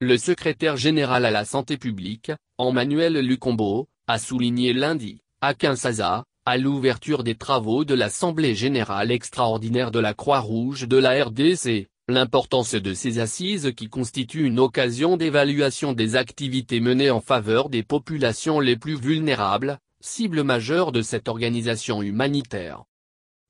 Le secrétaire général à la santé publique, Emmanuel Lucombo, a souligné lundi, à Kinshasa, à l'ouverture des travaux de l'Assemblée générale extraordinaire de la Croix-Rouge de la RDC, l'importance de ces assises qui constituent une occasion d'évaluation des activités menées en faveur des populations les plus vulnérables, cible majeure de cette organisation humanitaire.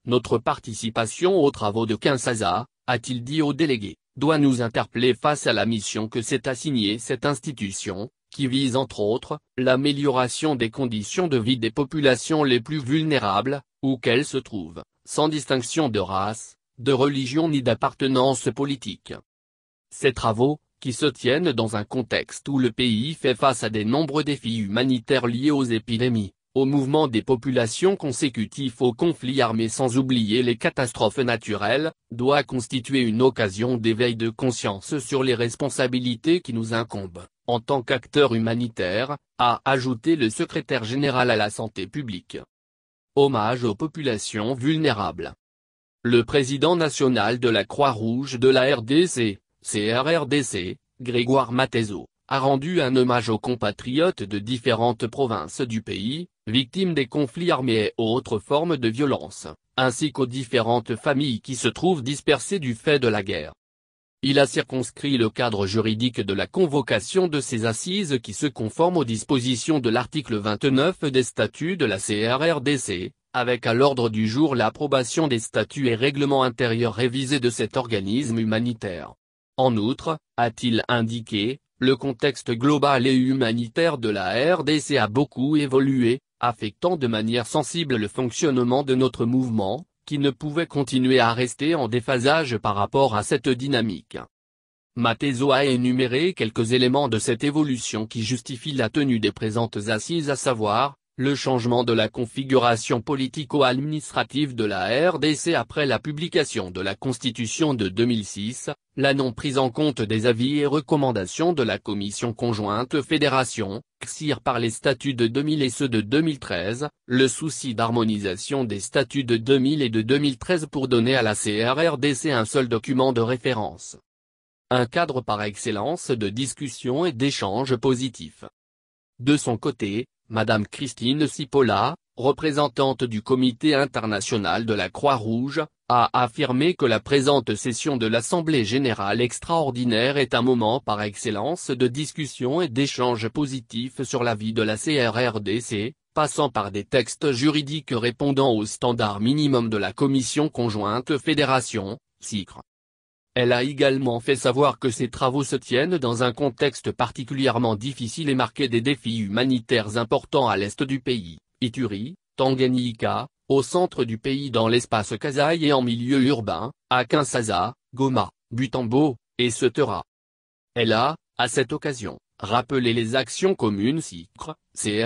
Notre participation aux travaux de Kinshasa, a-t-il dit aux délégués doit nous interpeller face à la mission que s'est assignée cette institution, qui vise entre autres, l'amélioration des conditions de vie des populations les plus vulnérables, où qu'elles se trouvent, sans distinction de race, de religion ni d'appartenance politique. Ces travaux, qui se tiennent dans un contexte où le pays fait face à des nombreux défis humanitaires liés aux épidémies, au mouvement des populations consécutifs aux conflit armés sans oublier les catastrophes naturelles, doit constituer une occasion d'éveil de conscience sur les responsabilités qui nous incombent, en tant qu'acteurs humanitaires, a ajouté le secrétaire général à la santé publique. Hommage aux populations vulnérables. Le président national de la Croix-Rouge de la RDC, CRRDC, Grégoire Matezo, a rendu un hommage aux compatriotes de différentes provinces du pays, victimes des conflits armés et autres formes de violence, ainsi qu'aux différentes familles qui se trouvent dispersées du fait de la guerre. Il a circonscrit le cadre juridique de la convocation de ces assises qui se conforment aux dispositions de l'article 29 des statuts de la CRRDC, avec à l'ordre du jour l'approbation des statuts et règlements intérieurs révisés de cet organisme humanitaire. En outre, a-t-il indiqué, le contexte global et humanitaire de la RDC a beaucoup évolué, affectant de manière sensible le fonctionnement de notre mouvement, qui ne pouvait continuer à rester en déphasage par rapport à cette dynamique. Matezo a énuméré quelques éléments de cette évolution qui justifient la tenue des présentes assises à savoir, le changement de la configuration politico-administrative de la RDC après la publication de la Constitution de 2006, la non-prise en compte des avis et recommandations de la Commission conjointe Fédération, XIR par les statuts de 2000 et ceux de 2013, le souci d'harmonisation des statuts de 2000 et de 2013 pour donner à la CRRDC un seul document de référence. Un cadre par excellence de discussion et d'échange positif. De son côté, Madame Christine Cipolla, représentante du Comité international de la Croix-Rouge, a affirmé que la présente session de l'Assemblée générale extraordinaire est un moment par excellence de discussion et d'échanges positifs sur la vie de la CRRDC, passant par des textes juridiques répondant aux standards minimums de la Commission conjointe Fédération, CICRE. Elle a également fait savoir que ses travaux se tiennent dans un contexte particulièrement difficile et marqué des défis humanitaires importants à l'est du pays, Ituri, Tanganyika, au centre du pays dans l'espace Kazaï et en milieu urbain, à Kinshasa, Goma, Butambo, et Sotera. Elle a, à cette occasion, rappelé les actions communes CICRE, s'est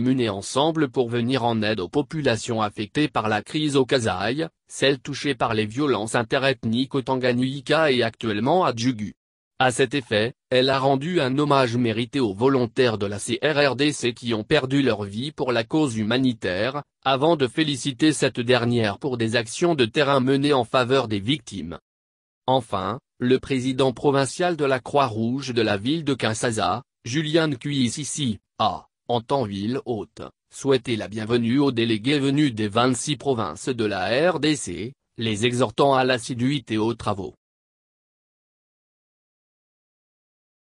menées ensemble pour venir en aide aux populations affectées par la crise au Kazaï, celle touchée par les violences interethniques au Tanganyika et actuellement à Djugu. À cet effet, elle a rendu un hommage mérité aux volontaires de la CRRDC qui ont perdu leur vie pour la cause humanitaire, avant de féliciter cette dernière pour des actions de terrain menées en faveur des victimes. Enfin, le président provincial de la Croix-Rouge de la ville de Kinshasa, Julian Kuisisi, a en tant ville haute, souhaitez la bienvenue aux délégués venus des 26 provinces de la RDC, les exhortant à l'assiduité aux travaux.